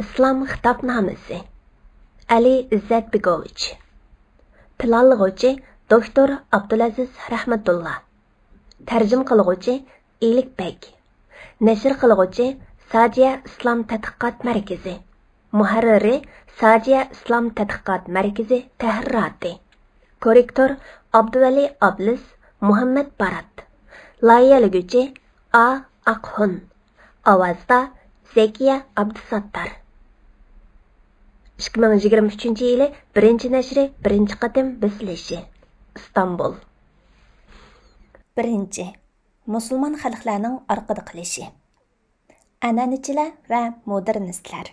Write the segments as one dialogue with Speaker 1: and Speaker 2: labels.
Speaker 1: islom xitobnomasi ali izzatbegovich tilolg'uvchi doktor abdulaziz rahmatulla tarjim qilg'uvchi elikbek nashr qilg'uvchi sadiya islom tadqiqot markazi muharriri sadiya islom tadqiqot markazi tahrirati korrektor abduvali Ablis muhammad barat loyihalovchi a aqhun ovozda zekiya abdusattar ikki ming yigirma uchinchi yili birinchi nashri birinchi qatim beslishi istanbul birinchi musulmon xalqlarning orqada qilishi an'anachilar va modernistlar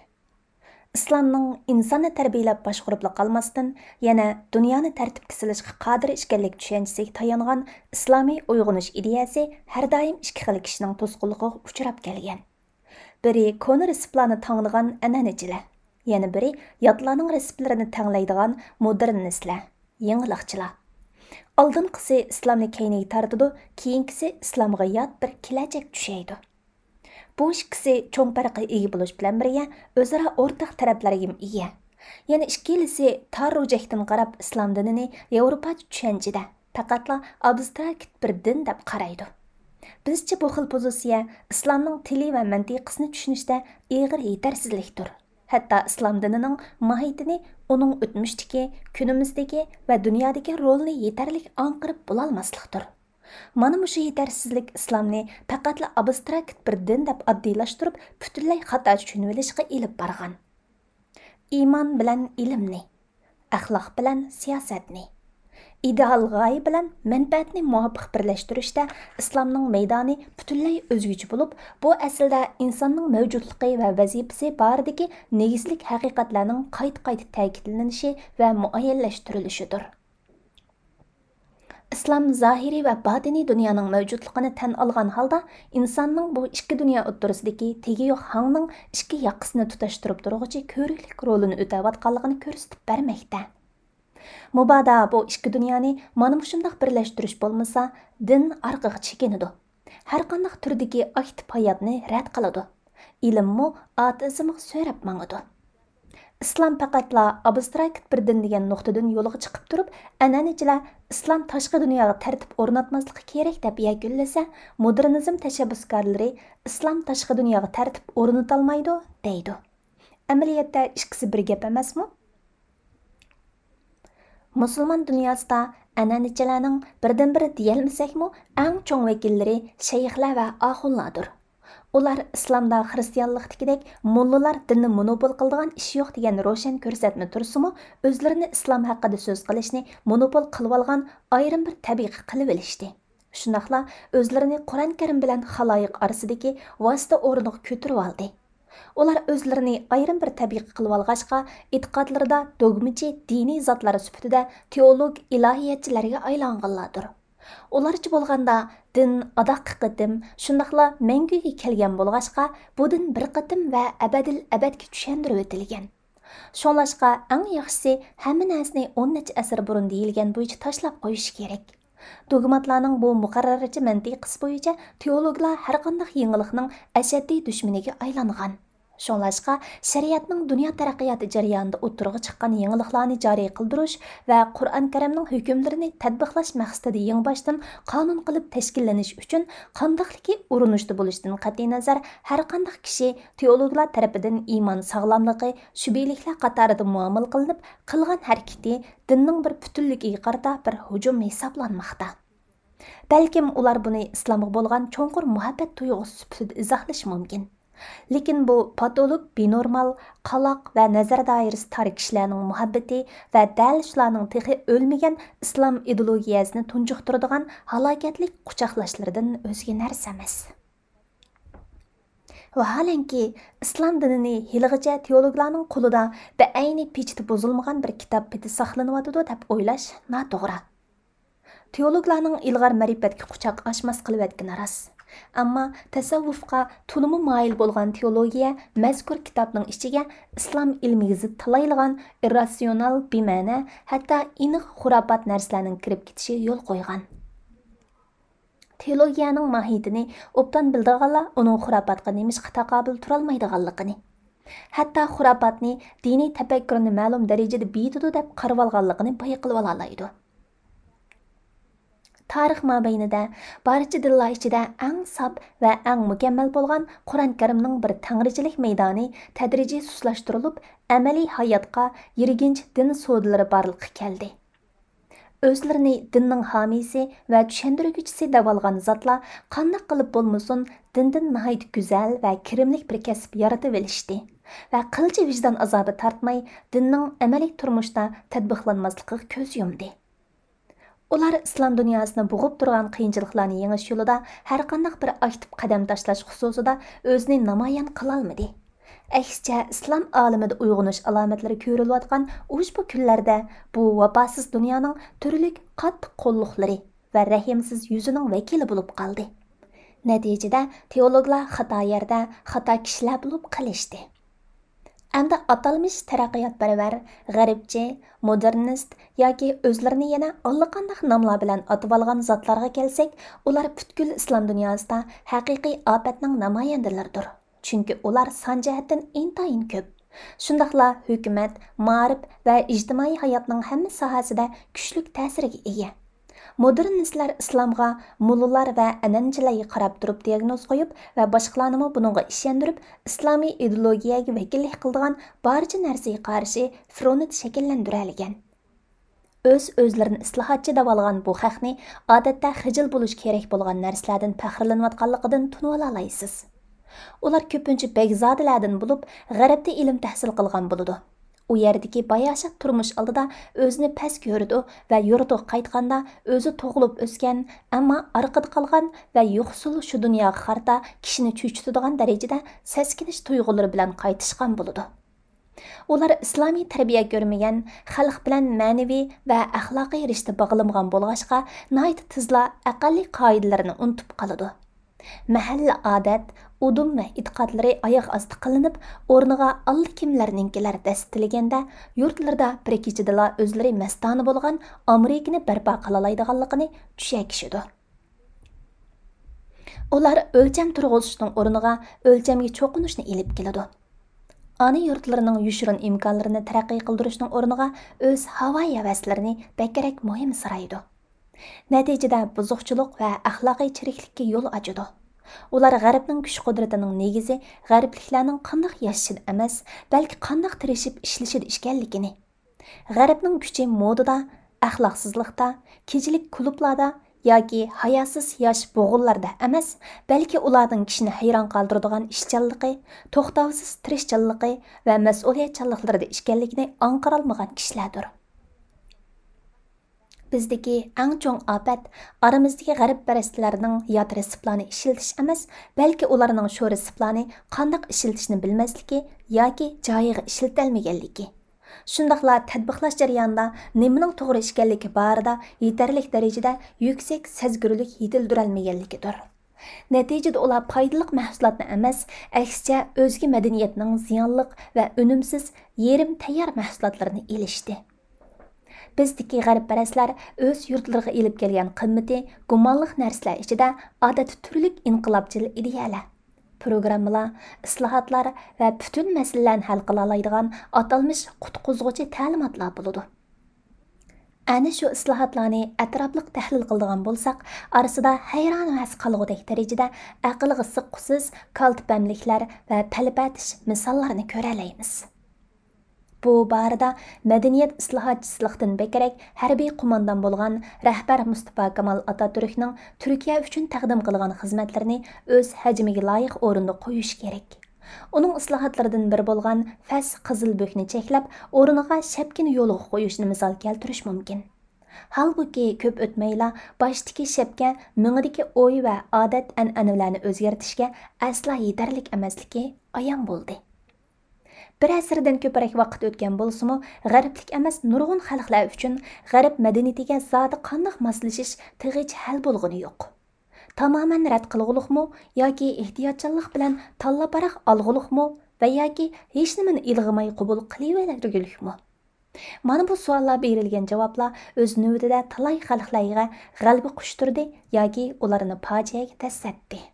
Speaker 1: islomning insonni tarbiyalab boshquribli qolmasdan yana dunyoni tartibga silishga qodir ishkanlik tushunchasiga tayangan islomiy uyg'unish ideyasi har doim ikki xil kishining to'sqinligiga uchrab kelgan biri kona resiplarni tanlagan an'anachilar yana biri yodlarning retseptlarini tanglaydigan modernistlar yangilikchilar oldinqisi islomni keyniga tortidi keyingisi islomga yod bir kelajak tushaydi bu ikkisi cho'ng farqqa ega bo'lish bilan birga o'zaro o'rtaq taraflarga ega yana ikkilisi tarrojakdan qarab islom dinini yevropa tushunchida faqatla abstrakt bir din deb qaraydi bizcha bu xil pozitsiya islomning tili va mantiqisini tushunishda ig'ir yetarsizlikdir hatta islom dinining mohiyatini uning o'tmishdagi kunimizdagi va dunyodagi rolini yetarli anqirib bo'lolmaslikdir mana mushu yetarsizlik islomni faqatla abstrakt bir din deb oddiylashtirib butunlay xato tushunibilishga ilib borgan iymon bilan ilmni axloq bilan siyosatni ideal g'oya bilan manfaatni muvofiq birlashtirishda islomning maydoni butunlay o'zgacha bo'lib bu aslida insonning mavjudligi va vazifasi boridagi negizlik haqiqatlarning qayt qayta ta'kidlanishi va muayyanlashtirilishidir islom zohiriy va botiniy dunyoning mavjudligini tan olgan holda insonning bu ikki dunyo o'ttirsidagi tegi yo'q hangning ikki yoqqisini tutashtirib turg'uchi ko'riklik rolini o'tayotganligini ko'rsatib bermoqda mubada bu ikki dunyoni mana shundoq birlashtirish bo'lmasa din orqaga chekinadi har qanday turdagi aktiv hayotni rad qiladi ilmmu ateizmga so'rab mangidi islom faqatla abstrakt bir din degan nuqtadan yo'lga chiqib turib an'anachilar islom tashqi dunyoga tartib o'rnatmasligi kerak deb yakunlasa modernizm tashabbuskorlari islom tashqi dunyoga tartib o'rnatolmaydi deydi amaliyotda ikkisi bir gap emasmi musulmon dunyosida an'anachilarning birdan biri deyolmasakmi ang cho'ng vakillari shayxlar va ohullardir ular islomda xristianlikdagidek mullalar dinni monopol qildigan ish yo'q degan ro'shan ko'rsatma tursimi o'zlarini islom haqida so'z qilishni monopol qilib olgan ayrim bir tabiqa qilib ilishdi shundoqla o'zlarini qur'on karim bilan haloyiq orasidagi vosita o'rniq ko'tirib oldi ular o'zlarini ayrim bir tabiqa qilib алғашқа, e'tiqodlarida догмичи, diniy затлары теолог teolog ilohiyatchilarga aylanganlardir ularchi bo'lganda din adaqqa qitim shundoqla manguga kelgan bo'lg'achqa bu din bir qitim va abadil abadga tushandirib o'tilgan shunlashqa eng yaxshisi hamma narsani o'n necha asr burun deyilgan bo'yicha tashlab qo'yish kerak dogmatlarning bu muqarrarchi қыс bo'yicha теологлар har qanday ashaddiy dushmaniga Шонлашқа шариятның дүния тарақияты жарыянда отырғы чыққан еңіліқланы жари қылдыруш вә Құр'ан кәрімнің hükümлеріні тәтбіқлаш мәқсітеді ең баштын қанун қылып тәшкілленіш үшін қандықлыки ұрынышты болыштын қатты назар, әр қандық кіші теологлар тәріпідін иман сағламлықы, шүбейліклер қатарыды муамыл қылынып, қылған әркеті діннің бір бүтінлігі қарда бір hücum hesablanmaqda. Бәлкім олар бұны исламға болған чоңқыр мұхаббат тұйғысы сүпсіді изахлыш мүмкін. lekin bu patolog benormal qaloq va nazar doirasi tor kishilarning muhabbati va dal shularning texi o'lmagan islom ideologiyasini tunjuqtiradigan halokatlik quchoqlashlaridan o'zga narsa emas vaholanki islom dinini hiligacha teologlarning qo'lida beayni pechiti buzilmagan bir kitob peti saqlanyotidi deb o'ylash noto'g'ri teologlarning ilg'or ma'rifatga quchoq ochmas qilayotgani rost ammo tasavvufga to'limi moyil bo'lgan teologiya mazkur kitobning ichiga islom ilmiga zid talayligan irratsional bema'na hatto iniq xurofat narsalarning kirib ketishi yo'l qo'ygan teologiyaning mohiyatini obdan bildirganlar uning xurofotga nemishqa taqobil turolmaydiganligini hatto xurofotni diniy tafakkurni ma'lum darajada biyitidu deb qarab olganligini pay qilib olaoladi Тарих mabaynida barcha dinlar ichida eng sap va eng mukammal bo'lgan qur'on karimning bir tangrichilik maydoni tadrijiy suslashtirilib amaliy hayotga yiriginch din sodilari borliqqa keldi o'zlarini dinning homiysi va tushuntiruvchisi deb olgan zotlar qandoq qilib bo'lmasin dindan nihoyat go'zal va kirimlik bir kasb yaratib olishdi va qilcha vijdon azobi tortmay dinning amaliy turmushda ular islom dunyosini bo'g'ib turgan qiyinchiliklarni yengish yo'lida har qanday bir aktiv qadam tashlash xususida o'zini namoyon qilolmadi aksicha islom olimida uyg'unish alomatlari ko'rilayotgan ushbu kunlarda bu vabosiz dunyoning turli qattiq qo'lliqlari va rahimsiz yuzining vakili bo'lib qoldi natijada teologlar xato yerda xato kishilar bo'lib qilishdi Әмді аталмыш taraqqiyotparvar, g'aribchi, modernist yoki o'zlarini yana allaqandaq nomlar bilan atib olgan zotlarga kelsak, ular butkul islom dunyosida haqiqiy ofatning namoyandalaridir. Chunki ular сан jihatdan intayin ko'p. Shundaqla hukumat, ma'rif va ijtimoiy hayotning hamma sohasida kuchli ta'sirga ega. modernistlar islomga mullalar va ananchilarga qarab turib diagnoz qo'yib va boshqalarni buningga ishontirib islomiy ideologiyaga vakillik qildigan barcha narsaga qarshi front shakllantiralgan o'z Öz o'zlarini islohotchi deb olgan bu haqni odatda xijil bo'lish kerak bo'lgan narsalardan faxrlanayotganligidan tunib ola olasiz ular ko'pincha begzodalardan bo'lib g'arbda ilm tahsil qilgan bo'ladi u yerdagi bayashat turmush oldida o'zini past ko'rdi va yurdi qaytganda o'zi tug'ilib o'sgan ammo orqada qolgan va yuqsul shu dunyoga qarta kishini cho'chitadigan darajada saskinish tuyg'ulari bilan qaytishgan bo'ladi ular islomiy tarbiya ko'rmagan xalq bilan ma'naviy va axloqiy rishta bog'langan bo'lg'ashqa nayt tizla aqalli qoidalarini unutib qoladi mahalla odat udum va itqatlari oyoq osti qilinib o'rniga allakimlarninkilar dastitilganda yurtlarda bir kechadala o'zlari mastoni bo'lgan amerikani barpo qilolaydiganligini tushakishidi ular o'lcham turg'izishning o'rniga o'lchamga cho'qinishni ilib keladi ona yurtlarining yushirin imkonlarini taraqqiy qildirishning o'rniga o'z havo havaslarini bakrak muhim saraydi natijada buzuqchilik va axloqiy chiriklikka yo'l ochadi ular g'arbning kuch qudratining negizi g'arbliklarning qandoq yashashida emas balki qandoq tirishib ishlashida ekanligini g'arbning kuchi modada axloqsizlikda kechilik klublarda yoki hayosiz yosh bo'g'illarda emas balki ularning kishini hayron qoldiradigan ishchanligi to'xtovsiz tirishchanligi va mas'uliyatchanliklarida ekanligini anqarolmagan kishilardir bizdagi eng chong ofat oramizdagi g'aribparastlarning yod ishiltish emas balki ularning shu retseptlarni qandoq ishiltishni bilmasligi yoki joyiga ishiltalmaganligi shundoqla tadbiqlash jarayonida nimaning to'g'ri ekanligi borida yetarli darajada yuksak sezgurlik yetildirolmaganligidir natijada ular foydali mahsulotni emas aksicha o'zga madaniyatning ziyonliq va unumsiz yerim tayyor mahsulotlarini ilishdi bizdiki g'arbparastlar o'z yurtlariga ilib kelgan qimmati gumonliq narsalar ichida odati turlik inqilobchil ideyalar programmalar islohotlar va butun masalalarni hal qila oladigan atalmish qutqizg'uchi ta'limotlar bo'ladi ana shu islohotlarni atrofliq tahlil qildigan bo'lsak orasida hayron vas qolg'udek darajada aqlg'isi qusiz kaltbamliklar va palpatish misollarni ko'ralaymiz Bu barda мәдәният islohotchichilikdan бекерәк harbiy qo'mondan bo'lgan rahbar Mustafa Kamal Atatürkning Turkiya uchun taqdim qilgan xizmatlarini o'z hajmiga loyiq орынды qo'yish kerak. Uning islohatlaridan biri bo'lgan Fas qizil bökni cheklab, o'rniga shapkini yo'l qo'yishni misol keltirish mumkin. Halbuki ko'p o'tmayla boshdagi shapka mingdagi o'y va odat an'analarni o'zgartirishga asla yetarlik emasligi ayon bo'ldi. bir asrdan ko'proq vaqt o'tgan bo'lsimi g'arblik emas nurg'un xalqlar uchun g'arb madaniyatiga zoti qandoq moslashish tig'ich hal bo'lg'ani yo'q tamoman rad qilg'uliqmi yoki ehtiyotchanlik bilan tanlaparaq olg'uliqmi va yoki hech nimani ilg'imay qubul qilavergulikmi mana bu savollar berilgan javoblar o'z navbatida talay xalqlarga g'alba qushtirdi yoki ularni fojiaga tasaddi.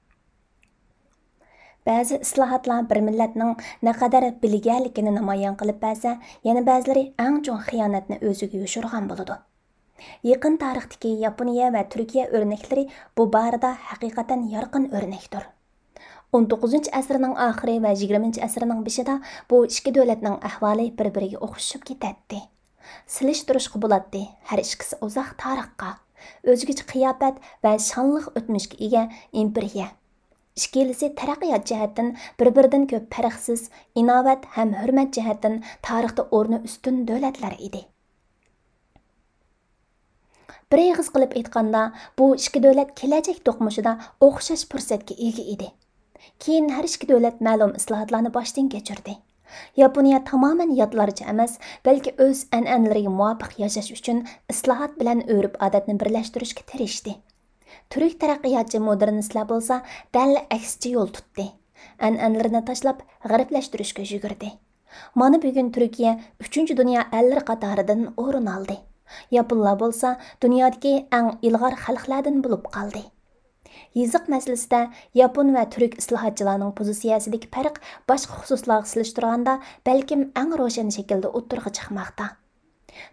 Speaker 1: ba'zi islohotlar bir millatning naqadar bilganligini namoyon qilib ba'za yana ba'zilari ang chong xiyonatni o'ziga yushirgan bo'ladi yaqin tarixdagi yaponiya va turkiya o'rnaklari bu borada haqiqatan yorqin o'rnakdir 19 asrning oxiri va 20 asrning beshida bu ikki davlatning ahvoli bir-biriga o'xshashib ketadi. Silishtirishga bo'ladi. Har ikkisi uzoq tarixqa, o'zgacha qiyofat va shonliq o'tmishga ega imperiya. ikkalasi taraqqiyot jihatdan bir biridan ko'p farqsiz inovat ham hurmat jihatdan tarixda o'rni ustun davlatlar edi bir ig'iz qilib aytganda bu ikki davlat kelajak to'qmushida o'xshash fursatga ega edi keyin har ikki davlat ma'lum islohotlarni boshdan kechirdi yaponiya tamoman yodlarcha emas balki o'z an'analariga muvofiq yashash uchun islohot bilan o'rib odatni birlashtirishga tirishdi түрік тарақиятчы модернісілі болса, дәл әксті ел тұтты. Ән әнлеріні ташлап, ғарифләштүрішкі жүгірді. Маны бүгін Түркия 3 дүния әлір қатарыдың орын алды. Япылла болса, дүниядегі әң илғар халқладың бұлып қалды. Езіқ мәсілісті Япон вә түрік ұслахатчыланың позициясыдік пәріқ башқы құсыслағы сілішті ұрғанда бәлкім әң рошен шекілді ұттырғы чықмақта.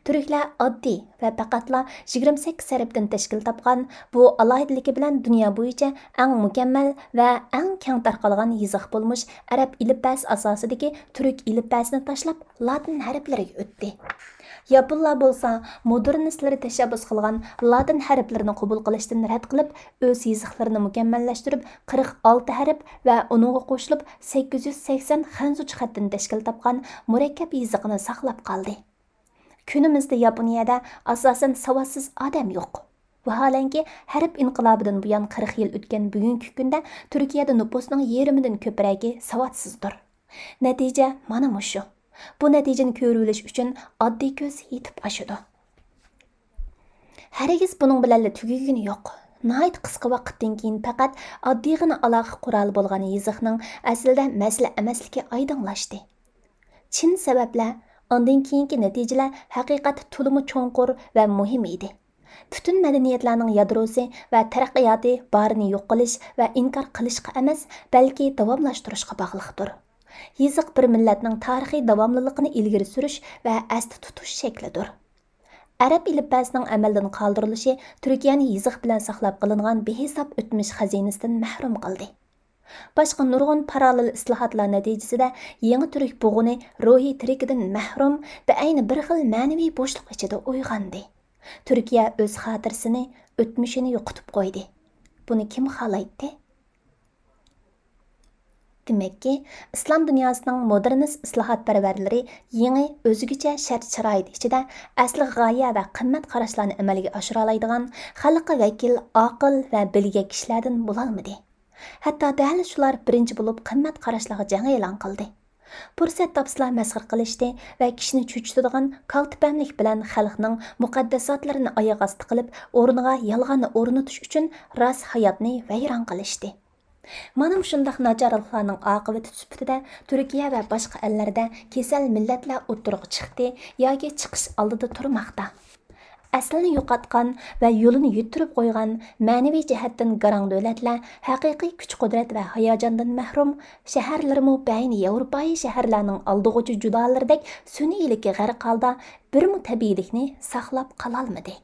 Speaker 1: Түрікlər oddiy və faqatla 28 səribdən təşkil tapqan bu alayidliki bilan dünya bo'yicha eng mukammal va eng keng tarqalgan yiziq bo'lmuş arab ilibas asosidagi turk ilibasini tashlab latin harflariga o'tdi. Yaponlar bo'lsa modernistlari tashabbus qilgan latin harflarini qabul qilishdan рәт qilib, o'z yiziqlarini mukammallashtirib, 46 harf va uningga qo'shilib 880 xanzuch xatini tashkil topgan murakkab езіқіні saqlab қалды. kunimizda yaponiyada asosan savodsiz odam yo'q vaholanki harb inqilobidan buyon qirq yil o'tgan bugungi kunda turkiyada nuposning yarmidan ko'pragi savodsizdir natija mana mushu bu natijani ko'rilish uchun oddiy ko'z yetib qoshidi hargiz buning bilan tugagini yo'q Найт qısqa vaxtdan keyin faqat oddiygina aloqa qurali bo'lgan yiziqning aslida masala emasligi oydinlashdi. Чин sabablar undan keyingi natijalar haqiqat to'limi cho'nqur va muhim edi butun madaniyatlarning yadrosi va taraqqiyoti barini yo'q qilish va inkor qilishga emas balki davomlashtirishga bog'liqdir yeziq bir millatning tarixiy davomliligini ilgari surish va asta tutish shaklidir arab ilbasining amaldan qoldirilishi turkiyani yeziq bilan saqlab qilingan behisob o'tmish xazinasidan mahrum qildi boshqa nurg'un parallel islohotlar natijasida yangi turk bug'uni ruhiy tirikidan mahrum beayni bir xil ma'naviy bo'shliq ichida uyg'ondi turkiya o'z xotirasini o'tmishini yo'qotib qo'ydi buni kim xohlaydi demakki islom dunyosining modernist islohotparvarlari yangi o'zigicha shart sharoit ichida asli g'oya va qimmat qarashlarni amalga oshira oladigan xalqqa vakil oqil va bilga kishilardan bo'lolmadi hatto dal shular birinchi bo'lib qimmat qarashlig'i jang e'lon qildi fursat topsalar masxir qilishdi va kishini cho'chitadigan kaltipamlik bilan xalqning muqaddasotlarini oyoq osti qilib o'rniga yolg'onni o'rnatish uchun rost hayotni vayron qilishdi Mana shundoq nochorliklarning oqibati sifatida Turkiya va boshqa ellarda kasal millatlar o'ttirib chiqdi yoki chiqish oldida turmoqda. Əslini yuqatqan və yolunu yutturub qoyğan mənəvi cəhətdən qaran dövlətlər həqiqi küç qudrat və həyəcandan məhrum şəhərlərimi bəyin Avropayı şəhərlərinin aldığıcı judalardak süni ilikə qər qalda bir mü təbiilikni saxlab qalalmadı.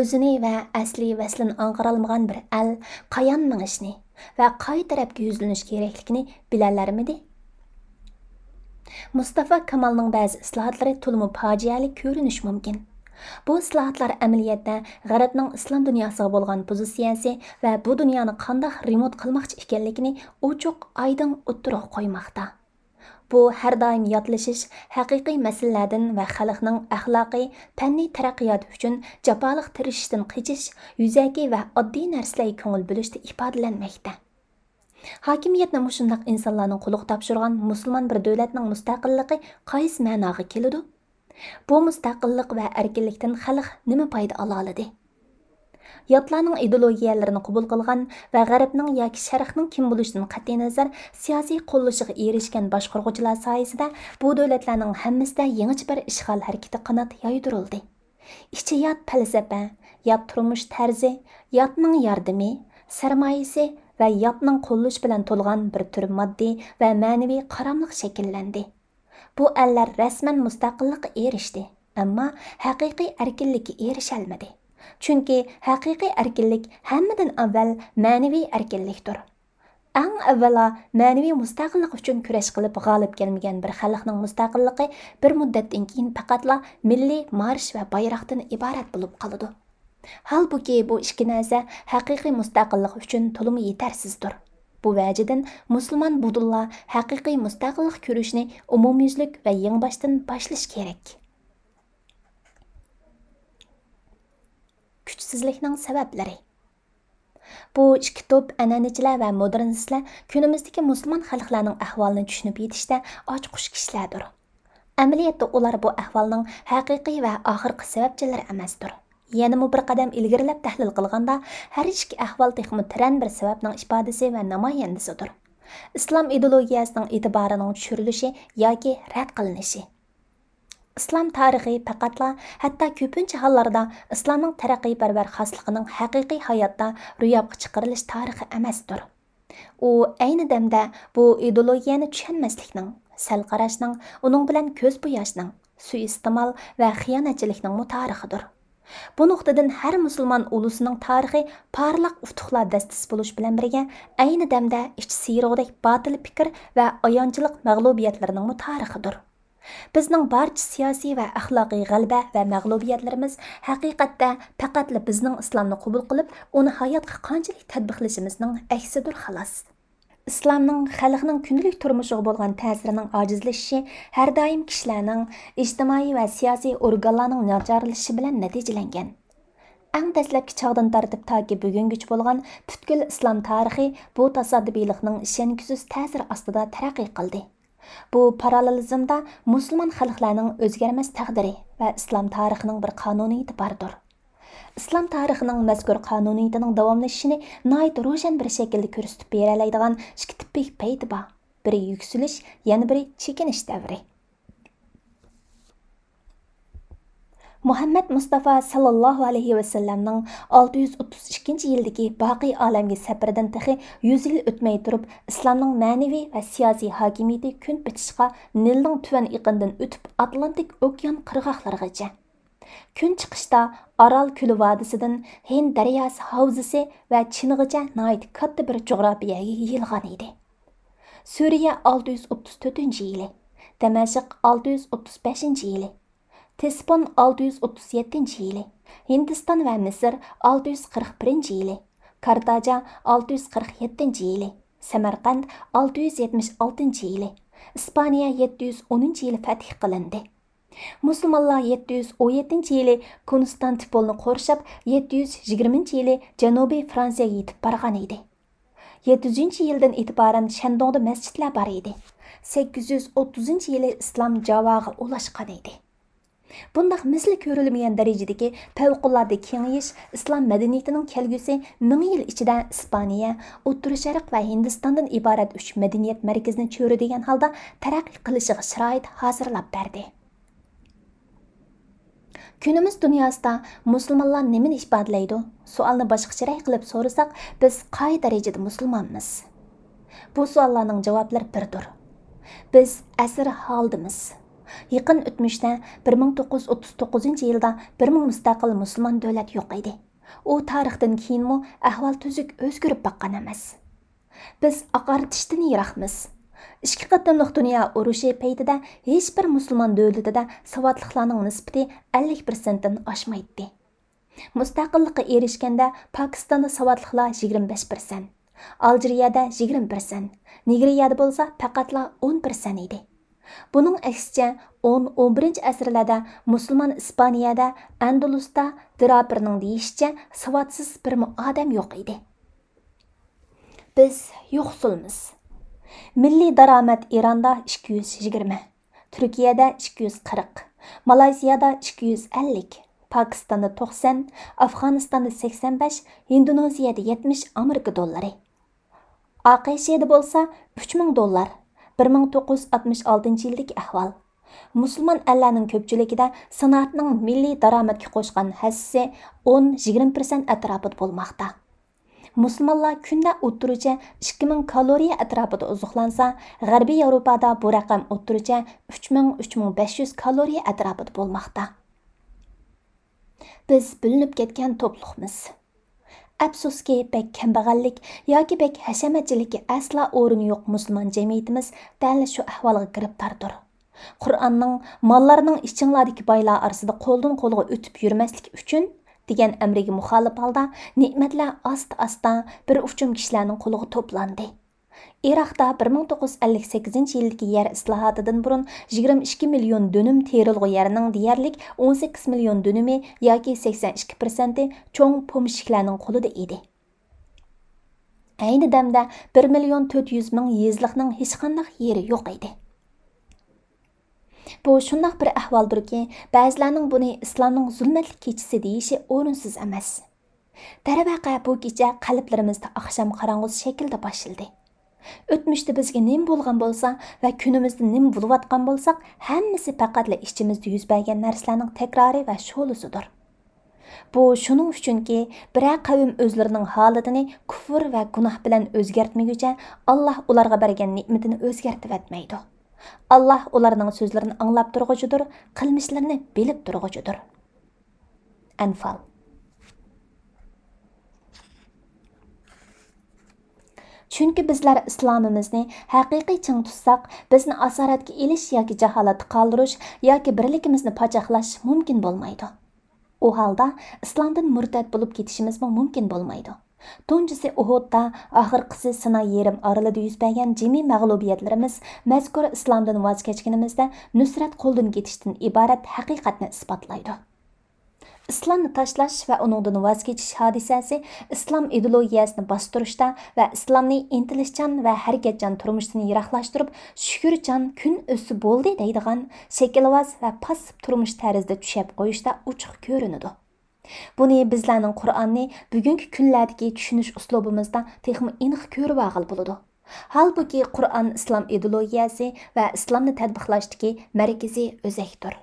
Speaker 1: Özünü və əsli vəslin anqıralmıqan bir əl qayan mıngışni və qay tərəbki yüzlünüş gerəklikini bilərlərimidir? mustafa kamalning ba'zi islohotlari to'limu fojiali ko'rinishi mumkin bu islohotlar amaliyotda g'arbning islom dunyosiga bo'lgan pozitsiyasi va bu dunyoni qandoq remont qilmoqchi ekanligini ochiq oydin o'ttiroq qo'ymoqda bu har doim yodlashish haqiqiy masalalardan va xalqning axloqiy fanniy taraqqiyoti uchun jafoliq tirishishdan qichish yuzaki va oddiy narsalarga ko'ngil bo'lishda ifodalanmoqda Hakimiyetni mushundaq insonlarning qo'liga topshirgan musulmon bir davlatning mustaqilligi qaysi ma'noga keladi? Bu mustaqillik va erkinlikdan xalq nima foyda Ятланың oladi? құбыл ideologiyalarini qabul qilgan va G'arbning yoki Sharqning kim bo'lishidan qat'iy nazar siyosiy qo'llashiga erishgan boshqaruvchilar soyasida bu davlatlarning hammasida yangicha bir ishg'ol harakati qanot yoydirildi. Ichiyat falsafa, ят turmush tarzi, ятның yordami, ve yodning kolluş bilan to'lgan bir tür maddi va ma'naviy karamlık shakllandi bu eller rasman müstakillik erishdi ammo haqiqiy erkinlikka erişelmedi. chunki haqiqiy erkinlik hammadan avval ma'naviy erkinlikdir eng avvalo ma'naviy mustaqillik uchun kurash qilib g'olib kelmagan bir xalqning mustaqilligi bir muddatdan keyin faqatla milliy marsh va bayroqdan iborat bo'lib qoladi Halbuki bu ikki narsa haqiqiy mustaqillik uchun to'limi yetarsizdir. Bu vajidan musulmon budulla haqiqiy mustaqillik ko'rishni umumyuzlik va yengboshdan boshlash kerak. Kuchsizlikning sabablari Bu ikki to'p an'anachilar va modernistlar kunimizdagi musulmon xalqlarning ahvolini tushunib yetishda ochqush kishilardir. Amaliyotda ular bu ahvolning haqiqiy va oxirgi sababchilari emasdir. Yanımı bir qadam ilgirilib təhlil qılğanda, hər iki əhval texmi tərən bir səbəbnin ifadəsi və namayəndisidir. İslam ideologiyasının etibarının düşürülüşü yoki rədd qılınışı. İslam tarixi faqatla, hətta köpüncə hallarda İslamın tərəqqi bərabər xaslıqının həqiqi həyatda rüyabğa çıxırılış tarixi emasdır. U ayni damda bu ideologiyani tushunmaslikning, sal qarashning, uning bilan ko'z bo'yashning, suiiste'mol va xiyonatchilikning tarixidir. bu nuqtadan har musulmon ulusining tarixi parlaq ufuqlar dastis bo'lish bilan birga ayni damda ichi siyrug'dek botil fikr va ayonchilik mag'lubiyatlarining tarixidir bizning barcha siyosiy va axloqiy g'alaba va mag'lubiyatlarimiz haqiqatda faqat bizning islomni qabul qilib uni hayotga qanchalik tatbiqlashimizning aksidir xolos исламның халықның күнділік тұрмышығы болған тәсірінің ажызлышы, әр дайым кішіләнің, іштімайы вән сиязи орғаланың нәчарылышы білін нәтижіленген. Әң дәсләп кичағдын тартып бүгін күч болған түткіл ислам тарихи бұл тасадыбейліқның шен күсіз тәсір астыда тәрәқи қылды. Бұл параллелизмда мұсылман халықларының өзгермес тәғдірі вә ислам тарихының бір қануны етіп ислам тарихының мәзгүр қануниетінің давамлы ішіне найт рожен бір шекілді көрістіп берәләйдіған ішкі тіппек пейді ба бірі үксіліш яны бірі чекеніш дәвірі Мухаммед Мустафа саллаллаху алейхи ва салламның 632 елдеги бақи алемге сәпірден тихи 100 ел өтмей тұрып, исламның мәневи ва сиязи хакимиді күн бітшіға нилдің түвен иқындын өтіп Атлантик океан қырғақларға жән. Күн chiqishda Арал ko'li vodiysidan hind daryosi havzasi va chinig'icha nayt katta bir jug'rofiyaga yig'ilgan edi suriya 634 yili damashq 635 yili Теспон 637 yili hindiston va misr 641 yili Картажа 647 yili samarqand 676 yili Испания 710 yili fath qilindi musulmonlar 717 yili konstantipolni қоршап 720 yili janubiy fransiyaga етіп барған еді 700 yildan e'tiboran Шандонды masjidlar бар еді. 830 yili Ислам javog'i олашқан еді Бұндақ мисли көрілмеген дәрежедегі пәуқұллады кеңейіш ислам мәдениетінің келгісі мүмі ел ішіден Испания, ұттүрі Шарық вә iborat 3 madaniyat markazini cho'ri degan holda тәрәк қылышығы sharoit hozirlab berdi. kunimiz dunyosida musulmonlar nimani ifodalaydi savolni boshqacharoq qilib so'rasak biz qay darajada musulmonmiz bu savollarning javoblari birdir biz asr holdimiz yaqin o'tmishda 1939 yilda bir мустақил mustaqil musulmon davlat yo'q У u tarixdan keyinmi ahvol tuzuk o'zgarib boqqan emas biz oqartishdan yiroqmiz ikki qatimliq dunyo urushi paytida hech bir musulmon davlatida savodliqlarning nisbati 51 prosentdan oshmaydi mustaqillikqa erishganda pokistonda savodliqlar 25 persent aljeriyada 20 persent nigeriyada bo'lsa faqatla 10 persent edi buning aksicha 10-11 asrlarda musulmon ispaniyada andalusda dirapirning deyishicha savodsiz bir odam yo'q edi biz yo'qsulmiz Милли дарамет Иранда 220, Түркияда 240, Малайзияда 250, Пакистанда 90, Афганистанда 85, Индонезияда 70 доллары. доллары. AQShda болса, 3000 доллар, 1966 yillik ahvol. Musulmon allarning ko'pchiligida санатының милли дараметке qo'shgan hassasi 10-20% atrofida болмақта. musulmonlar kunda o'tiricha 2000 kaloriya atrofida oziqlansa g'arbiy yevropada bu raqam o'tiricha 3000-3500 kaloriya atrofida bo'lmoqda biz bilinib ketgan to'pliqmiz afsuski bek kambag'allik yoki bek hashamatchilikka asla o'rin yo'q musulmon jamiyatimiz dal shu ahvolga giribtordir qur'onning mollarning ichinglardagi boylar orasida qo'ldan qo'lga o'tib yurmaslik uchun degan amriga muxolif holda ne'matlar asta asta bir uchum kishilarning qo'liga to'plandi iroqda 1958 yildagi yer islohotidan burun 22 million dunum terilg'u yerning deyarlik 18 million dunumi yoki 82 prosenti cho'ng pomshiklarning qo'lida edi ayni damda 1 million 400 ming yezliqning hech qanday yeri yo'q edi bu shundoq bir ahvoldirki ba'zilarning buni islomning zulmatli kechisi deyishi o'rinsiz emas darvaqa bu kecha qalblarimizda oqshom qorong'usi shaklda boshildi o'tmishda bizga nim bo'lgan bo'lsa va kunimizda nim bo'layotgan bo'lsak hammasi faqatla ichimizda yuz bergan narsalarning takrori va sho'lisidir bu shuning uchunki biror qavm o'zlarining holatini kufr va gunoh bilan o'zgartmaguncha alloh ularga bergan ne'matini o'zgartiryotmaydi alloh ularning so'zlarini anglab turg'uchidir qilmishlarini bilib turg'uchidir anfal chunki bizlar islomimizni haqiqiy ching tutsak bizni asoratga ilish yoki jaholatda qoldirish yoki birligimizni pochohlash mumkin bo'lmaydi u holda islomdan murtad bo'lib ketishimiz mumkin bo'lmaydi Tunchisi Uhudda, oxirgisi Sinay yerim oralida yuz bergan jimi mag'lubiyatlarimiz mazkur islomdan voz kechganimizda nusrat qo'ldan ketishdan iborat haqiqatni isbotlaydi. islomni tashlash va uningdan voz kechish hodisasi islom ideologiyasini bostirishda va islomni intilishchan va harakatchan turmushdan yiroqlashtirib shukurchan kun o'sib bo'ldi deydigan shaklvaz ва passiv turmush tarzida tushab qo'yishda ochiq ko'rinadi buni bizlarning qur'onni bugungi kunlardagi tushunish uslubimizdan texmi aniq ko'rib og'il bo'ladi holbuki qur'on islom ideologiyasi va islomni tadbiqlashdagi markaziy o'zakdir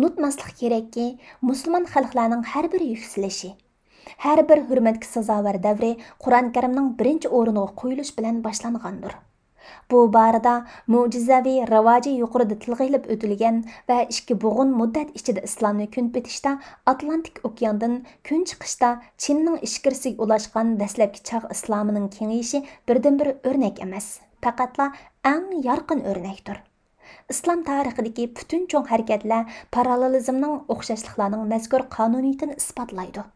Speaker 1: unutmaslik kerakki musulmon xalqlarning har bir yuksilishi har bir hurmatga sazovor davri qur'oni karimning birinchi o'rniga qo'yilish bilan boshlangandir bu barədə mo'jizaviy rəvacı yuqorida tilg'a ilib o'tilgan va ikki bo'g'in muddat ichida islomni kun bitishda atlantik okeandan kun chiqishda chinning ichkirisiga ulashgan dastlabki chaq islomining kengayishi birdən bir o'rnak emas faqatla eng yorqin o'rnakdir islom tarixidagi butun çox harakatlar parallelizmning o'xshashliqlarning mazkur qonuniyatini isbotlaydi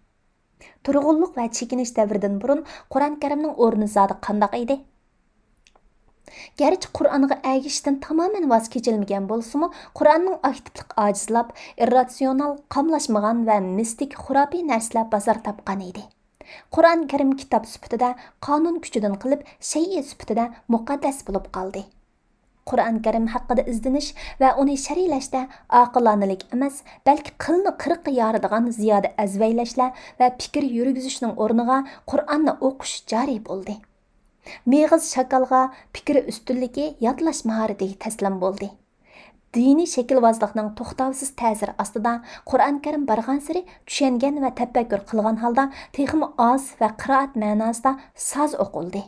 Speaker 1: turg'unliq va chekinish davridan burun qur'oni karimning o'rni zodi qandoq edi garchi qur'onga agishishdan tamoman voz kechilmagan mu, qur'onning aktivlik ojizlab irratsional qamlashmagan va mistik xurobiy narsalar bozor topgan edi qur'on karim kitob sifatida qonun kuchidan qilib shay'i sifatida muqaddas bo'lib qoldi qur'on karim haqida izdinish va uni sharhlashda oqilonalik emas balki qilni qirqqa yoradigan ziyoda azvaylashlar va fikr yurgizishning o'rniga qur'onni o'qish joriy bo'ldi مېغىز شاكالغا پىكىر ئۈستۈنلۈكى يادلاش ماھارىتىگە تەسلىم بولدى diniy shaklvozlikning to'xtovsiz ta'siri ostida qur'oni karim barg'ansiri tushangan va tafakkur qilgan holda texmi oz va qiroat ma'nosida soz o'qildi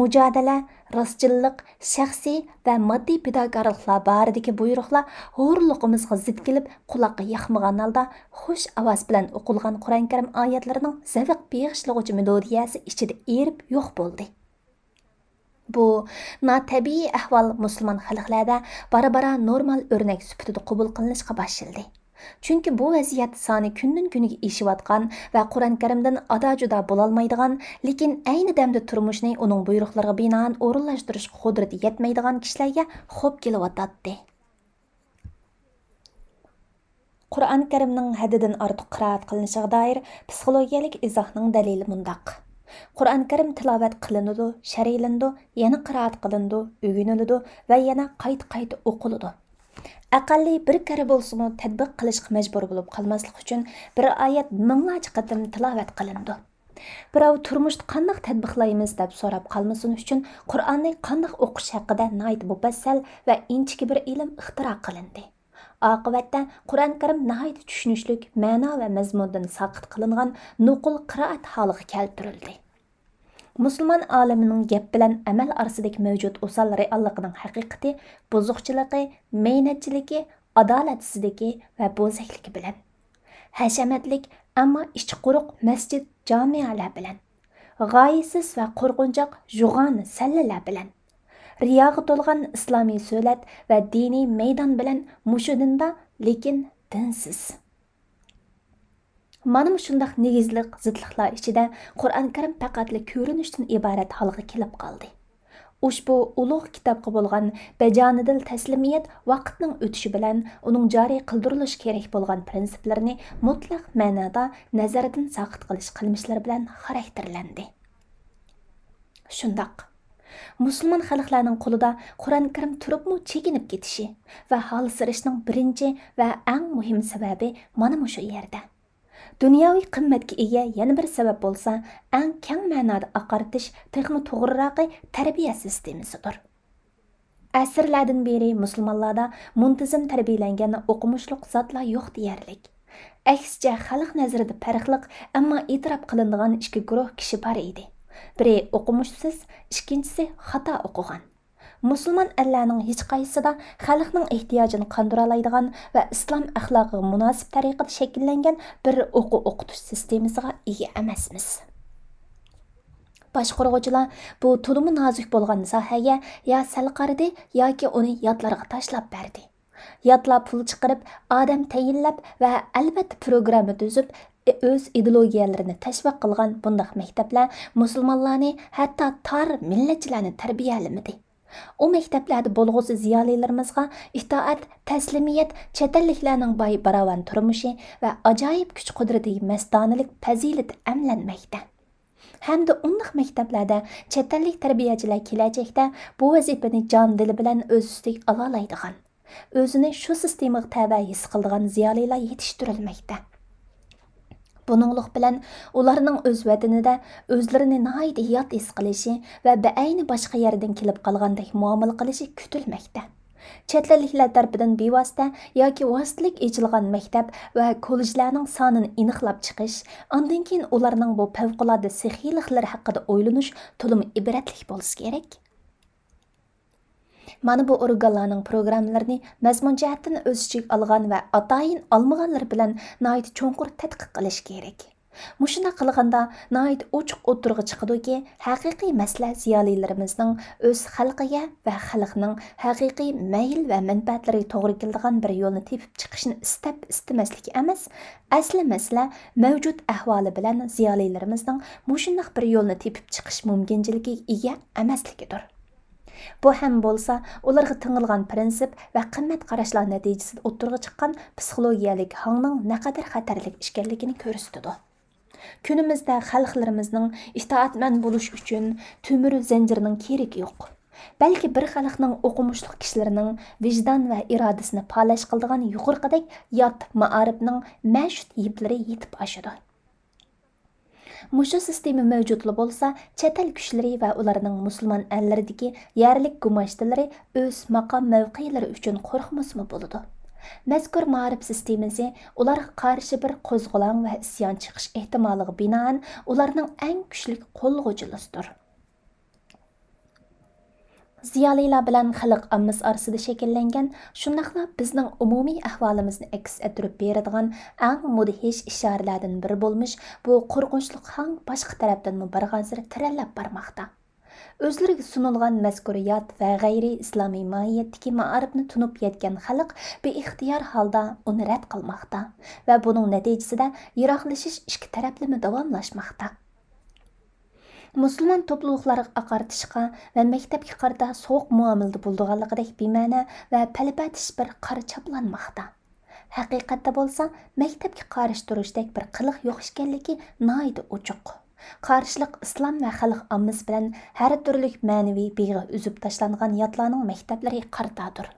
Speaker 1: mujodala rostchillik shaxsiy va moddiy pidokorliklar boridagi buyruqlar g'urliqimizga zid kelib quloqqa yoqmagan holda xush ovoz bilan o'qilgan qur'oni karim oyatlarining zavq beg'ishlig'uchi melodiyasi ichida erib yo'q bo'ldi Bu notabiiy ahvol musulmon xalqlarda bora bara normal o'rnak sifatida qabul qilinishga boshildi chunki bu vaziyat soni kundan kuniga eshiyotgan va qur'oni karimdan ada juda bo'lolmaydigan lekin ayni damda turmushni uning buyruqlariga binoan o'rinlashtirish qudrati yetmaydigan kishilarga xo'p kelyotadi qur'oni karimning haddidan ortiq qiroat qilinishiga doir psixologiyalik izohning dalili mundoq qur'oni karim tilovat qilinadi shariylanadi yana qiroat qilinadi o'giniladi va yana qayt qayt o'qiladi aqalli bir karra bo'lsimi tadbiq qilishga majbur bo'lib qolmaslik uchun bir oyat minglarcha qatim tilovat qilindi birov turmushni qandoq tadbiqlaymiz deb so'rab qolmasin uchun qur'onni qandoq o'qish haqida nayt mufassal va inchki bir ilm ixtiro qilindi oqibatda qur'on karim nihoyat tushunishlik ma'no va mazmundan soqit qilingan nuqul qiroat holiga keltirildi musulmon olimining gap bilan amal orasidagi mavjud usal realliqining haqiqati buzuqchiligi meynatchiligi adolatsizligi va bo'zakligi bilan hashamatlik ammo ichi quruq masjid jomialar bilan g'oyisiz va qo'rqinchoq jug'on sallalar bilan riyoga to'lgan islomiy so'lat va diniy maydon bilan mushudinda lekin dinsiz Mana şundaq negizlik zidliqlar ichida Qur'on Karim faqatli ko'rinishdan iborat holga kelib qoldi. Ushbu ulug' kitobga bo'lgan bajonidil taslimiyat vaqtning o'tishi bilan uning joriy qildirilishi kerak bo'lgan prinsiplarni mutlaq ma'noda nazardan saqit qilish qilmishlar bilan xarakterlandi. Shundaq Müslüman xalqlarning qo'lida Qur'on Karim turibmi chekinib ketishi va hal birinchi va eng muhim sababi shu yerda. dunyoviy qimmatga ega yana bir sabab bo'lsa ang kang ma'noda oqartish texni to'g'rirog'i tarbiya sistemasidir asrlardan beri musulmonlarda muntazam tarbiyalangan o'qimishliq zotlar yo'q deyarlik aksicha xalq nazarida farqliq ammo e'tirof qilinadigan ikki guruh kishi bor edi biri o'qimishsiz ikkinchisi xato o'qigan мұсылман әлләнің ешқайсысыда халықның ehtiyojini qondira oladigan va islom axloqiga munosib tariqada shakllangan bir o'qu o'qitish sistemasiga ega emasmiz boshqurg'uvchilar bu бұл nozik bo'lgan sohaga yo я qaradi yoki uni yodlarga tashlab berdi yodlar pul chiqarib odam tayinlab va albatta programma tuzib o'z ideologiyalarini tashviq qilgan bundoq maktablar musulmonlarni hatto tor u maktablarda bo'lg'usi ziyolilarimizga itoat taslimiyat chet elliklarning boy baravan turmushi va ajoyib kuch qudrati mastonalik fazilat amlanmoqda hamda undiq maktablarda chet ellik tarbiyachilar kelajakda bu vazifani jon dili bilan o'z ustiga ololaydigan o'zini shu sistemaga tava his qiladigan ziyolilar yetishtirilmoqda Bununluq bilan ularning o'z vatanida o'zlarini nihoyat yot his qilishi va beayni boshqa yerdan kelib qolgandek muomala qilishi kutilmoqda. chet elliklar tarafidan bevosita yoki vositalik echilgan maktab va kollejlarning sonini aniqlab chiqish andan keyin ularning bu favqulodda sehiyliklar haqida o'ylanish to'lim ibratlik bo'lsa kerak mana bu organlarning programmalarini mazmun jihatdan o'z ichiga olgan va atayin olmaganlar bilan noit cho'nqur tadqiq qilish kerak mushuni qilganda noit ochiq o'tirg'i chiqadiki haqiqiy masla ziyolilarimizning o'z xalqiga va xalqning haqiqiy mayl va manfaatlariga to'g'ri keladigan bir yo'lni tepib chiqishni istab istamaslik emas asli masla mavjud ahvoli bilan ziyolilarimizning mushundoq bir yo'lni tepib chiqish mumkinchiligiga ega emasligidir bu ham bo'lsa ularga tingilgan prinsip va qimmat qarashlar natijasida o'ttirg'a chiqqan psixologiyalik hangning naqadar xatarlik ekanligini ko'rsatadi kunimizda xalqlarimizning itoatmand bo'lish uchun temir zanjirning keragi yo'q balki bir xalqning o'qimishli kishilarning vijdon va irodasini palash qildigan yuqorqidek yot maaribning mashut yiplari yetib oshadi Мұшы системі мөжудлы болса, чәтәл күшілері вә оларының мұсылман әлірдігі ерлік күмәштілері өз мақам мәуқейлері үшін қорқмысымы болуды. Мәзгүр мағарып системізі олар қаршы бір қозғылан вә сиян чықш ехтималығы бинаан оларының әң күшілік қолғы жылыстыр. ziyolilar bilan xalq ommasi orasida shakllangan shundoqla bizning umumiy ahvolimizni aks ettirib beradigan ang mudhish ishoralardan biri bo'lmish bu qo'rqinchli hang boshqa tarafdan barg'azir tirallab bormoqda o'zlariga sunilgan mazkuriyat va g'ayri islomiy mohiyatdagi maarifni tunib yetgan xalq beixtiyor holda uni rad qilmoqda va buning natijasida yiroqlashish ikki taraflama davomlashmoqda musulmon topluluqlarga aqartishqa va maktabga qarta sovuq muomilada bo'ldiganligidek bema'na va palpatish bir qar chaplanmoqda haqiqatda bo'lsa maktabga qarshi turishdek bir qiliq yo'q ekanligi noida uchuq qarshilik islom va xalq ommasi bilan har turlik ma'naviy beg'i uzib tashlangan yodlarning maktablari qartadir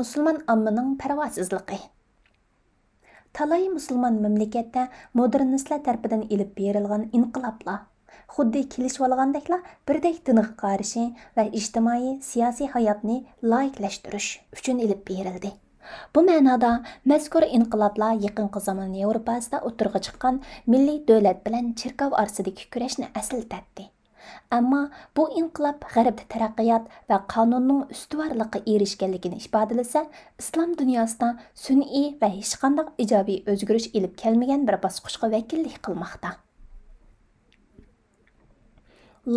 Speaker 1: musulmon ommaning talay musulmon mamlakatda modernistlar tarafidan ilib berilgan inqiloblar xuddi kelishib kelishvolgandekla birdek dinga qarashi va ijtimoiy siyosiy hayotni loyiklashtirish uchun ilib berildi bu ma'noda mazkur inqiloblar yaqinqi zamon yevropasida o'tirg'a chiqqan milliy davlat bilan cherkov orasidagi kurashni asl tatdi ammo bu inqilob g'arbda taraqqiyot va qonunning ustuvorlikqa erishganligini ifodalasa, islom dunyosida sun'iy va hech qanday ijobiy o'zgarish ilib kelmagan bir bosqichga vakillik qilmoqda.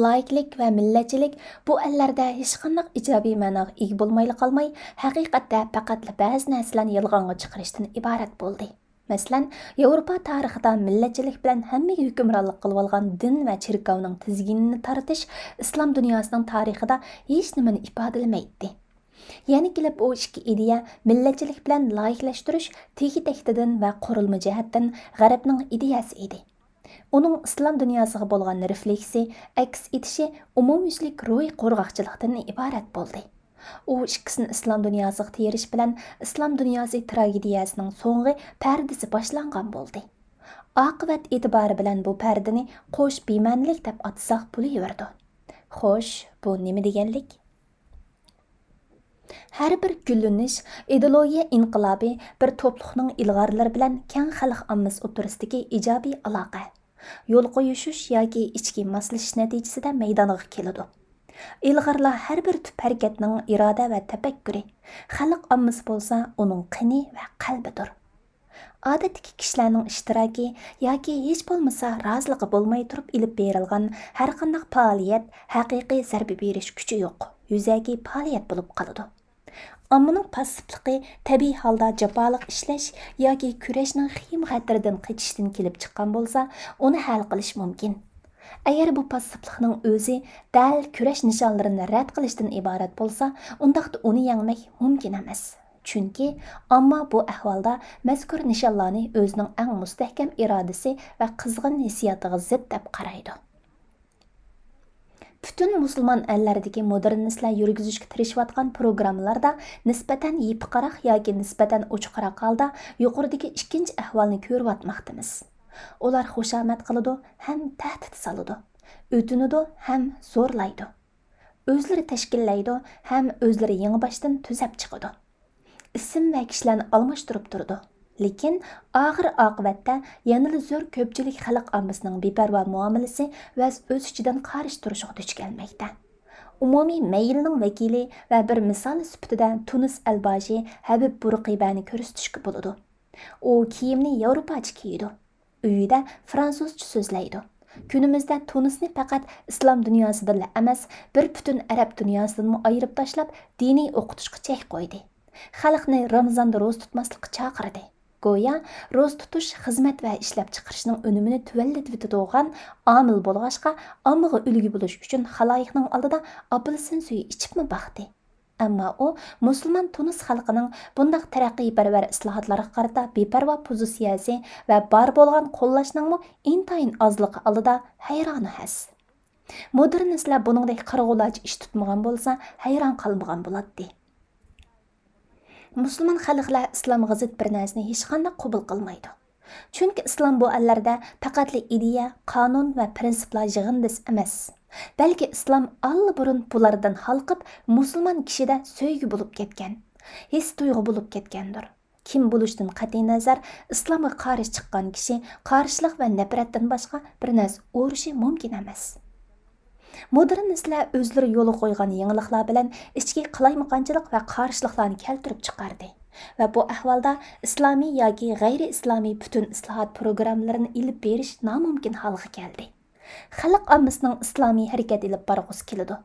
Speaker 1: Laiklik va millatchilik bu ellarda hech qanday ijobiy ma'no ega bo'lmayli qolmay, haqiqatda faqat ba'zi narsalarni yolg'onga chiqarishdan iborat bo'ldi. Мәсәлән, Европа тарихында милләтчелек белән һәммәгә хөкемранлык кылып алган дин ва чиркәүнең тизгинен тартыш ислам дөньясының тарихыда һеч нимәне ифадалмәйтте. Яни килеп у ички идея милләтчелек белән лайыклаштырыш теги тәхтидән ва корылма җәһәттән Гарәпнең идеясы иде. Оның ислам дөньясыга булган рефлекси, әкс итеше умумүзлек рой коргакчылыктан ибарат булды. u ikkisini islom dunyosiga terish bilan islom dunyosi tragediyasining so'nggi pardisi boshlangan bo'ldi oqibat e'tibori bilan bu pardani qo'sh bemanlik deb atsak bo'laverdi xo'sh bu nima deganlik har bir gullanish ideologiya inqilobi bir to'pliqning ilg'orlari bilan kang xalq ommasi o'tirisidagi ijobiy aloqa yo'l qo'yishish yoki ichki moslashish natijasida maydonga keladi ئىلغارلار ھەر بىر تۈپ ھەرىكەتنىڭ ئىرادە ۋە تەپەككۈرى خەلق ئاممىسى بولسا ئۇنىڭ قېنى ۋە قەلبىدۇر ئادەتتىكى كىشىلەرنىڭ ئىشتىراكى ياكى ھېچ بولمىسا رازىلىقى بولماي تۇرۇپ ئېلىپ بېرىلغان ھەر قانداق پائالىيەت ھەقىقىي زەربە بېرىش كۈچى يوق يۈزەكى پائالىيەت بولۇپ قالىدۇ ئاممىنىڭ پاسسىپلىقى تەبىئىي ھالدا جاپالىق ئىشلەش ياكى كۈرەشنىڭ خېيىم خەتىرىدىن قېچىشتىن كېلىپ چىققان بولسا ئۇنى ھەل قىلىش مۇمكىن Әгәр бу пассивлыкның өзі дәл күрәш нишанларын рәт қылыштан ибарат болса, ондақта оны яңмәк мөмкин емес. Чөнки амма бу әхвалда мәзкур нишанларны өзінің әң мустәхкәм ирадасы ва кызгын хиссиятыгы зит дип карайды. Бүтін мұсылман әлләрдегі модернистлер жүргізішке тырышыватқан программаларда нисбәтән епқарақ яки нисбәтән очқарақ халда юқордагы икенче әхвалны көріп ular xushomad qiladi ham tahdid soladi o'tinadi ham zo'rlaydi o'zlari tashkillaydi ham o'zlari yangi boshdan tuzab chiqadi ism va kishilarni almashtirib turdi lekin oxir oqibatda yanada zo'r ko'pchilik xalq ommasining beparvo muomalasi va o'z ichidan qarish turishiga duch Умуми umumiy maylning vakili va bir misol sifatida tunis alboshi habib көрістішкі болуды. О, u kiyimni yevropacha kiydi uyida fransuzcha so'zlaydi kunimizda tunisni faqat islom dunyosidan emas bir butun arab dunyosidan ayirib tashlab diniy o'qitishga chek qo'ydi xalqni ramazonda ro'z tutmaslikka chaqirdi go'yo ro'z tutish xizmat va ishlab chiqarishning unumini tuvallatitadigan omil bo'lg'ashqa ommaga ulgi bo'lish uchun haloyiqning oldida apelsin suyi ichibmi baxdi Әмма у мусулман Тунис халқының бұндақ тәрәқи бәрвәр ислахатларға қарата бейпәрва позициясы вә бар болған қоллашның мұ интайын азлық алыда хайраны хәс. Модернистләр бұныңдай қырғылач іш тұтмаған болса, хайран қалмаған болады. Мұсылман халықлар ислам ғызыт бір нәрсені ешқанда қабыл қылмайды. Чөнки ислам бұл әлләрдә фақатлы идея, канун ва принциплар жығындыс емес. balki islom allaburun bulardan halqib musulmon kishida so'ygi bo'lib ketgan his tuyg'u bo'lib ketgandir kim bo'lishdan qat'iy nazar islomga qarshi chiqqan kishi qarshilik va nafratdan boshqa bir narsa o'rishi mumkin emas modernistlar o'zlari yo'li qo'ygan yangiliklar bilan ichki qilaymiqonchilik va qarshiliklarni keltirib chiqardi va bu ahvolda islomiy yoki g'ayri islomiy butun islohot programmalarini ilib berish nomumkin holga keldi xalq ommasining islomiy harakat ilib borg'usi keladi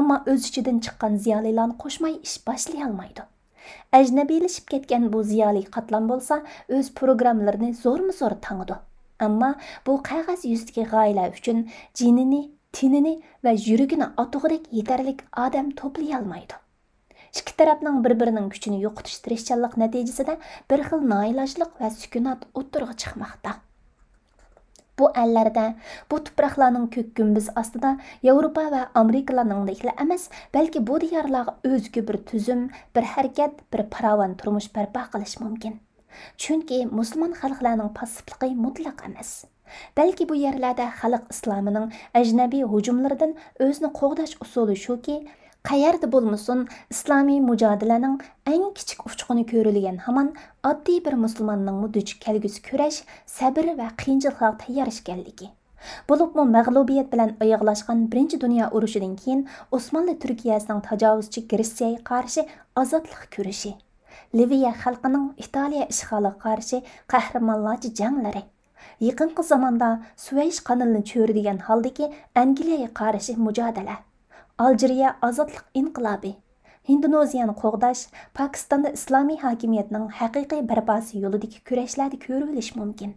Speaker 1: ammo o'z ichidan chiqqan ziyolilarni qo'shmay ish boshlay olmaydi ajnabiylashib ketgan bu ziyoli qatlam bo'lsa o'z programmalarini zo'rmi zo'r tanidi ammo bu qag'az yuzidagi g'oyalar uchun jinini tinini va yuragini otug'idek yetarlik odam to'play olmaydi ikki tarafning bir birining kuchini yo'qotish tirishchanlik natijasida bir xil noilojlik va sukunat o'tirg'i chiqmoqda bu bu бу kök gümbüz гөмбез Avrupa Европа ва Америкаларның дәхле эмас, bu бу диярларга bir tüzüm, bir бер bir paravan turmuş тормыш барпа кылыш мөмкин. Чөнки мусулман халыкларның пассивлыгы мутлак эмас. bu бу ярларда халык исламының hücumlarından özünü өзне когдаш şu шуки, qayerda bo'lmasin islomiy mujodilaning eng kichik uchquni ko'rilgan hamon oddiy bir musulmonning duch kelgusi kurash sabr va qiyinchiliklarga tayyorishganligi bo'libmi mag'lubiyat bilan oyoqlashgan birinchi dunyo urushidan keyin osmonli turkiyasining tajovuzchi gretsiyaga qarshi ozodlik ko'rishi liviya xalqining italiya ishg'oliga qarshi qahramonlarcha janglari yaqinqi zamonda suvaysh qanilni cho'ridigan holdagi angliyaga qarshi mujodala Algeriya ozodlik inqilobi Hindoneziyani qo'g'dash Pokistonda islomiy hokimiyatning haqiqiy barposi yo'lidagi kurashlarda ko'rilishi mumkin.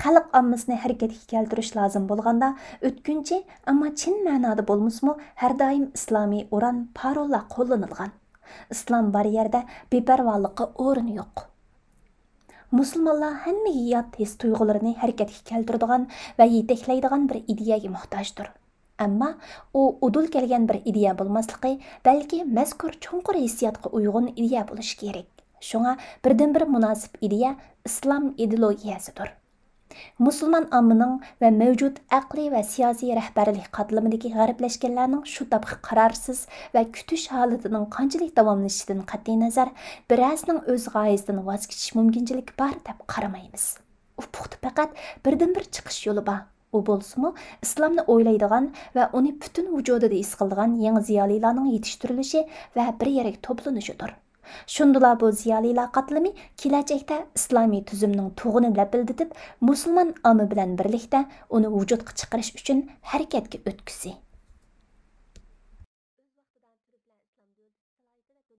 Speaker 1: Xalq ommasini harakatga keltirish lozim bo'lganda o'tkunchi, ammo chin ma'noda bo'lmasmi, har doim islomiy o'ran parollar qo'llanilgan. Islom bor yerda beparvolikqa o'rin yo'q. Musulmonlar hamma yot his tuyg'ularini harakatga keltiradigan va yetaklaydigan bir ideyaga muhtojdir. ammo u udul kelgan bir ideya bo'lmasligi balki mazkur chunqur hissiyotga uyg'un ideya bo'lishi kerak shunga birdan bir munosib ideya islom ideologiyasidir musulmon ommining va mavjud aqliy va siyosiy rahbarlik qatlamidagi g'ariblashganlarning shu tabiq qarorsiz va kutish holatining qanchalik davomlashishidan qat'iy nazar birasning o'z g'oyasidan voz kechish mumkinchiligi bor deb qaramaymiz ufuqda faqat birdan bir chiqish yo'li bor u bo'lsimi islomni o'ylaydigan va uni butun vujudida his qiladigan yangi ziyolilarning yetishtirilishi va bir yerga to'planishidir shundala bu ziyolilar qatlami kelajakda islomiy tuzumning tug'ini lapilditib musulmon ommi bilan birlikda uni vujudga chiqarish uchun harakatga o'tkisi